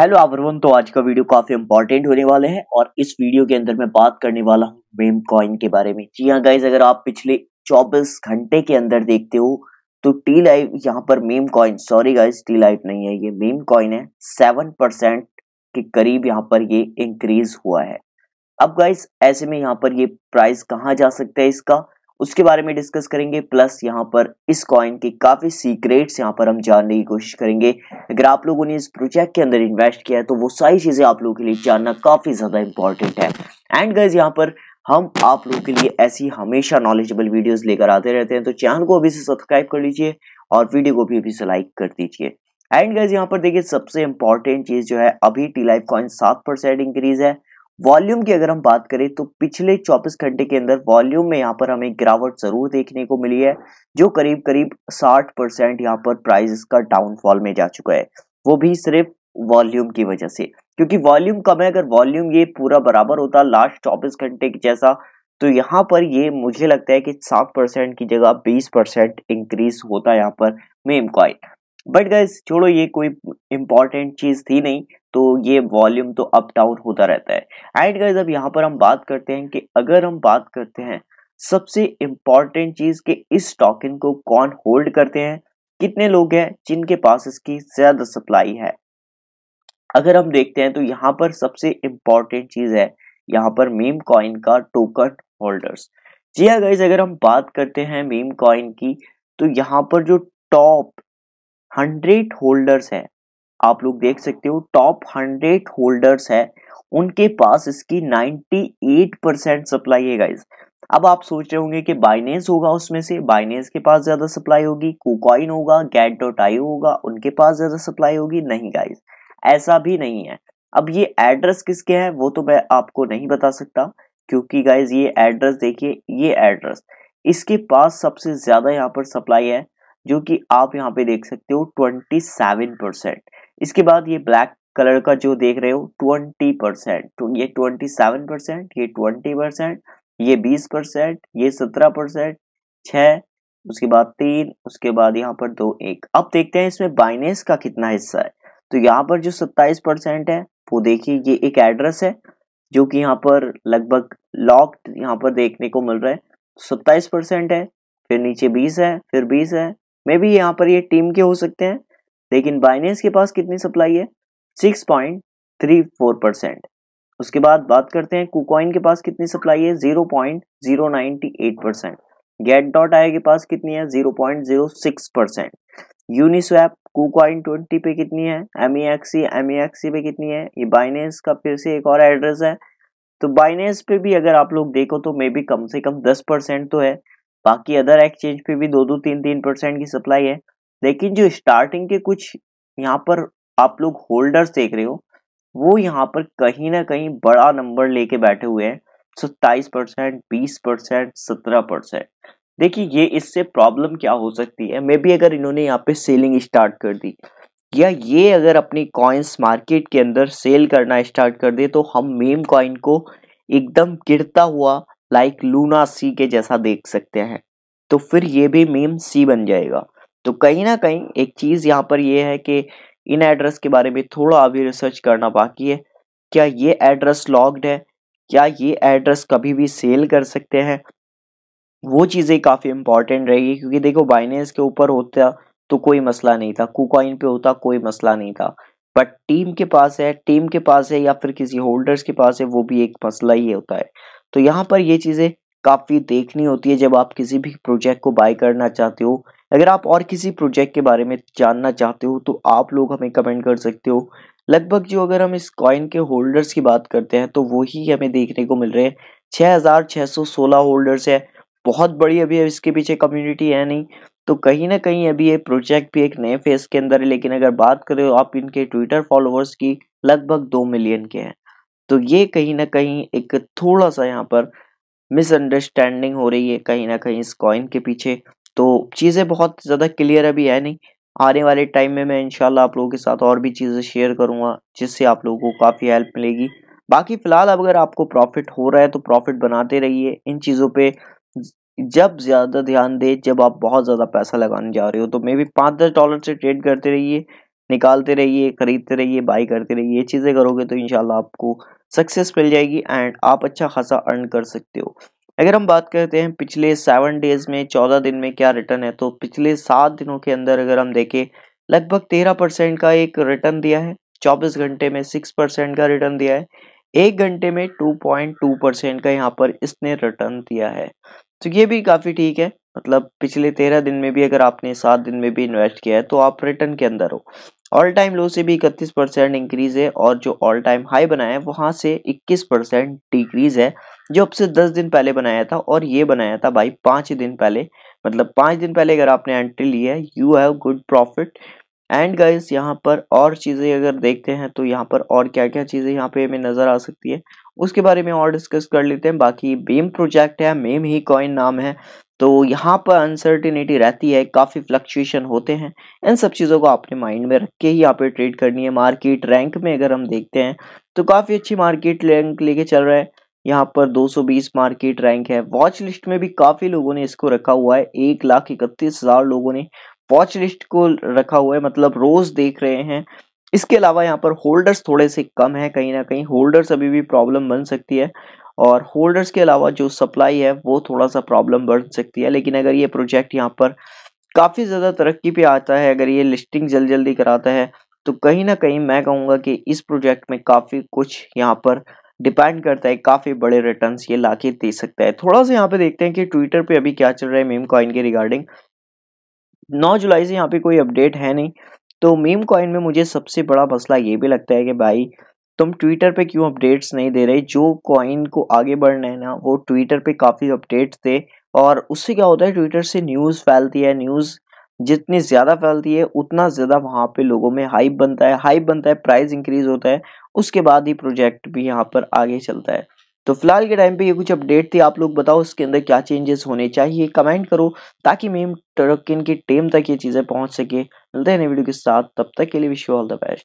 hello आवरवन तो आज का वीडियो काफी इंपॉर्टेंट होने वाला है और इस वीडियो के अंदर मैं बात करने वाला हूँ मेम कॉइन के बारे में जी हाँ गाइज अगर आप पिछले 24 घंटे के अंदर देखते हो तो टी लाइव यहाँ पर meme coin sorry guys T live नहीं है ये मेम कॉइन है सेवन परसेंट के करीब यहाँ पर ये इंक्रीज हुआ है अब गाइज ऐसे में यहाँ पर ये प्राइस कहाँ जा सकता है इसका उसके बारे में डिस्कस करेंगे प्लस यहाँ पर इस कॉइन के काफ़ी सीक्रेट्स यहाँ पर हम जानने की कोशिश करेंगे अगर आप लोगों ने इस प्रोजेक्ट के अंदर इन्वेस्ट किया है तो वो सारी चीज़ें आप लोगों के लिए जानना काफ़ी ज़्यादा इंपॉर्टेंट है एंड गर्ज यहाँ पर हम आप लोगों के लिए ऐसी हमेशा नॉलेजेबल वीडियोस लेकर आते रहते हैं तो चैनल को अभी से सब्सक्राइब कर लीजिए और वीडियो को भी अभी से लाइक कर दीजिए एंड गर्ज यहाँ पर देखिए सबसे इंपॉर्टेंट चीज़ जो है अभी टी लाइफ कॉइन सात परसेंट इंक्रीज है वॉल्यूम की अगर हम बात करें तो पिछले 24 घंटे के अंदर वॉल्यूम में यहाँ पर हमें गिरावट जरूर देखने को मिली है जो करीब करीब 60 परसेंट यहाँ पर प्राइस का डाउनफॉल में जा चुका है वो भी सिर्फ वॉल्यूम की वजह से क्योंकि वॉल्यूम कम है अगर वॉल्यूम ये पूरा बराबर होता लास्ट चौबीस घंटे जैसा तो यहाँ पर ये मुझे लगता है कि सात परसेंट की जगह बीस परसेंट इंक्रीज होता यहाँ पर मेम कॉइन बट गाइज छोड़ो ये कोई इम्पॉर्टेंट चीज़ थी नहीं तो ये वॉल्यूम तो अप डाउन होता रहता है एंड गाइज अब यहाँ पर हम बात करते हैं कि अगर हम बात करते हैं सबसे इम्पॉर्टेंट चीज़ कि इस टॉकिन को कौन होल्ड करते हैं कितने लोग हैं जिनके पास इसकी ज़्यादा सप्लाई है अगर हम देखते हैं तो यहाँ पर सबसे इम्पॉर्टेंट चीज़ है यहाँ पर मीम कॉइन का टोकन होल्डर्स जी हाँ गाइज अगर हम बात करते हैं मीम कॉइन की तो यहाँ पर जो टॉप हंड्रेड होल्डर्स हैं आप लोग देख सकते हो टॉप हंड्रेड होल्डर्स हैं उनके पास इसकी 98 परसेंट सप्लाई है गाइज अब आप सोच रहे होंगे कि बाइनेंस होगा उसमें से बाइनेंस के पास ज़्यादा सप्लाई होगी कोकॉइन होगा गैट डॉट आई होगा उनके पास ज़्यादा सप्लाई होगी नहीं गाइज ऐसा भी नहीं है अब ये एड्रेस किसके हैं वो तो मैं आपको नहीं बता सकता क्योंकि गाइज ये एड्रेस देखिए ये एड्रेस इसके पास सबसे ज़्यादा यहाँ पर सप्लाई है जो कि आप यहाँ पे देख सकते हो 27 परसेंट इसके बाद ये ब्लैक कलर का जो देख रहे हो 20 परसेंट तो ये 27 परसेंट ये 20 परसेंट ये 20 परसेंट ये 17 परसेंट छः उसके बाद तीन उसके बाद यहाँ पर दो एक अब देखते हैं इसमें बाइनेस का कितना हिस्सा है तो यहाँ पर जो सत्ताईस परसेंट है वो देखिए ये एक एड्रेस है जो कि यहाँ पर लगभग लॉक्ड यहाँ पर देखने को मिल रहा है सत्ताईस परसेंट है फिर नीचे बीस है फिर बीस है मे बी यहाँ पर ये टीम के हो सकते हैं लेकिन बाइनेंस के पास कितनी सप्लाई है six point three four percent उसके बाद बात करते हैं कुकॉइन के पास कितनी सप्लाई है zero point zero ninety eight percent gate dot I के पास कितनी है zero point zero six percent Uniswap KuCoin twenty पे कितनी है M E X C M E X C पे कितनी है ये बाइनेंस का फिर से एक और एड्रेस है तो बाइनेंस पे भी अगर आप लोग देखो तो मे बी कम से कम दस परसेंट तो है बाकी अदर एक्सचेंज पे भी दो दो तीन तीन परसेंट की सप्लाई है लेकिन जो स्टार्टिंग के कुछ यहाँ पर आप लोग होल्डर्स देख रहे हो वो यहाँ पर कहीं ना कहीं बड़ा नंबर लेके बैठे हुए हैं सत्ताईस परसेंट बीस परसेंट सत्रह परसेंट देखिए ये इससे प्रॉब्लम क्या हो सकती है मे बी अगर इन्होंने यहाँ पे सेलिंग स्टार्ट कर दी या ये अगर अपनी कॉइन्स मार्केट के अंदर सेल करना स्टार्ट कर दे तो हम मेम कॉइन को एकदम गिरता हुआ लाइक लूना सी के जैसा देख सकते हैं तो फिर ये भी मीम सी बन जाएगा तो कहीं ना कहीं एक चीज़ यहाँ पर यह है कि इन एड्रेस के बारे में थोड़ा अभी रिसर्च करना बाकी है क्या ये एड्रेस लॉक्ड है क्या ये एड्रेस कभी भी सेल कर सकते हैं वो चीज़ें काफ़ी इंपॉर्टेंट रहेगी क्योंकि देखो बाइनेंस के ऊपर होता तो कोई मसला नहीं था कुकॉइन पे होता कोई मसला नहीं था बट टीम के पास है टीम के पास है या फिर किसी होल्डर्स के पास है वो भी एक मसला ही होता है तो यहाँ पर ये चीज़ें काफ़ी देखनी होती है जब आप किसी भी प्रोजेक्ट को बाय करना चाहते हो अगर आप और किसी प्रोजेक्ट के बारे में जानना चाहते हो तो आप लोग हमें कमेंट कर सकते हो लगभग जो अगर हम इस कॉइन के होल्डर्स की बात करते हैं तो वही हमें देखने को मिल रहे हैं छः हज़ार छः सौ सोलह होल्डर्स है बहुत बड़ी अभी इसके पीछे कम्युनिटी है नहीं तो कहीं ना कहीं अभी ये प्रोजेक्ट भी एक नए फेस के अंदर है लेकिन अगर बात करें आप इनके ट्विटर फॉलोअर्स की लगभग दो मिलियन के हैं तो ये कहीं ना कहीं एक थोड़ा सा यहाँ पर मिसअंडरस्टैंडिंग हो रही है कहीं ना कहीं इस कॉइन के पीछे तो चीज़ें बहुत ज़्यादा क्लियर अभी है नहीं आने वाले टाइम में मैं इंशाल्लाह आप लोगों के साथ और भी चीज़ें शेयर करूँगा जिससे आप लोगों को काफ़ी हेल्प मिलेगी बाकी फ़िलहाल अगर आपको प्रॉफिट हो रहा है तो प्रॉफिट बनाते रहिए इन चीज़ों पे जब ज़्यादा ध्यान दें जब आप बहुत ज़्यादा पैसा लगाने जा रहे हो तो मे बी पाँच दस डॉलर से ट्रेड करते रहिए निकालते रहिए खरीदते रहिए बाई करते रहिए ये चीज़ें करोगे तो इनशाला आपको सक्सेस मिल जाएगी एंड आप अच्छा खासा अर्न कर सकते हो अगर हम बात करते हैं पिछले सेवन डेज में चौदह दिन में क्या रिटर्न है तो पिछले सात दिनों के अंदर अगर हम देखें लगभग तेरह परसेंट का एक रिटर्न दिया है चौबीस घंटे में सिक्स परसेंट का रिटर्न दिया है एक घंटे में टू पॉइंट टू परसेंट का यहाँ पर इसने रिटर्न दिया है तो ये भी काफ़ी ठीक है मतलब पिछले तेरह दिन में भी अगर आपने सात दिन में भी इन्वेस्ट किया है तो आप रिटर्न के अंदर हो ऑल टाइम लो से भी इकतीस परसेंट इंक्रीज है और जो ऑल टाइम हाई बनाया है वहां से इक्कीस परसेंट डिक्रीज है जो अब से दस दिन पहले बनाया था और ये बनाया था भाई पाँच दिन पहले मतलब पाँच दिन पहले अगर आपने एंट्री ली है you have good profit and guys यहाँ पर और चीज़ें अगर देखते हैं तो यहाँ पर और क्या क्या चीज़ें यहाँ पे हमें नज़र आ सकती है उसके बारे में और डिस्कस कर लेते हैं बाकी बेम प्रोजेक्ट है मेम ही कॉइन नाम है तो यहाँ पर अनसर्टिनिटी रहती है काफ़ी फ्लक्चुएशन होते हैं इन सब चीज़ों को आपने माइंड में रख के ही यहाँ पे ट्रेड करनी है मार्केट रैंक में अगर हम देखते हैं तो काफ़ी अच्छी मार्केट रैंक लेके चल रहा है यहाँ पर 220 मार्केट रैंक है वॉच लिस्ट में भी काफ़ी लोगों ने इसको रखा हुआ है एक लाख इकतीस हज़ार लोगों ने वॉच लिस्ट को रखा हुआ है मतलब रोज़ देख रहे हैं इसके अलावा यहाँ पर होल्डर्स थोड़े से कम है कहीं ना कहीं होल्डर्स अभी भी प्रॉब्लम बन सकती है और होल्डर्स के अलावा जो सप्लाई है वो थोड़ा सा प्रॉब्लम बन सकती है लेकिन अगर ये प्रोजेक्ट यहाँ पर काफ़ी ज़्यादा तरक्की पे आता है अगर ये लिस्टिंग जल्द जल्दी कराता है तो कहीं ना कहीं मैं कहूँगा कि इस प्रोजेक्ट में काफ़ी कुछ यहाँ पर डिपेंड करता है काफ़ी बड़े रिटर्न ये ला दे सकता है थोड़ा सा यहाँ पे देखते हैं कि ट्विटर पे अभी क्या चल रहा है मीम कॉइन के रिगार्डिंग नौ जुलाई से यहाँ पे कोई अपडेट है नहीं तो मीम कॉइन में मुझे सबसे बड़ा मसला ये भी लगता है कि भाई तुम ट्विटर पे क्यों अपडेट्स नहीं दे रहे जो कॉइन को आगे बढ़ना है ना वो ट्विटर पे काफ़ी अपडेट्स थे और उससे क्या होता है ट्विटर से न्यूज़ फैलती है न्यूज़ जितनी ज़्यादा फैलती है उतना ज़्यादा वहाँ पे लोगों में हाइप बनता है हाइप बनता है प्राइस इंक्रीज होता है उसके बाद ही प्रोजेक्ट भी यहाँ पर आगे चलता है तो फिलहाल के टाइम पे ये कुछ अपडेट थी आप लोग बताओ उसके अंदर क्या चेंजेस होने चाहिए कमेंट करो ताकि मेम ट्रकिन की टेम तक ये चीज़ें पहुंच सके मिलते हैं वीडियो के साथ तब तक के लिए wish you all the best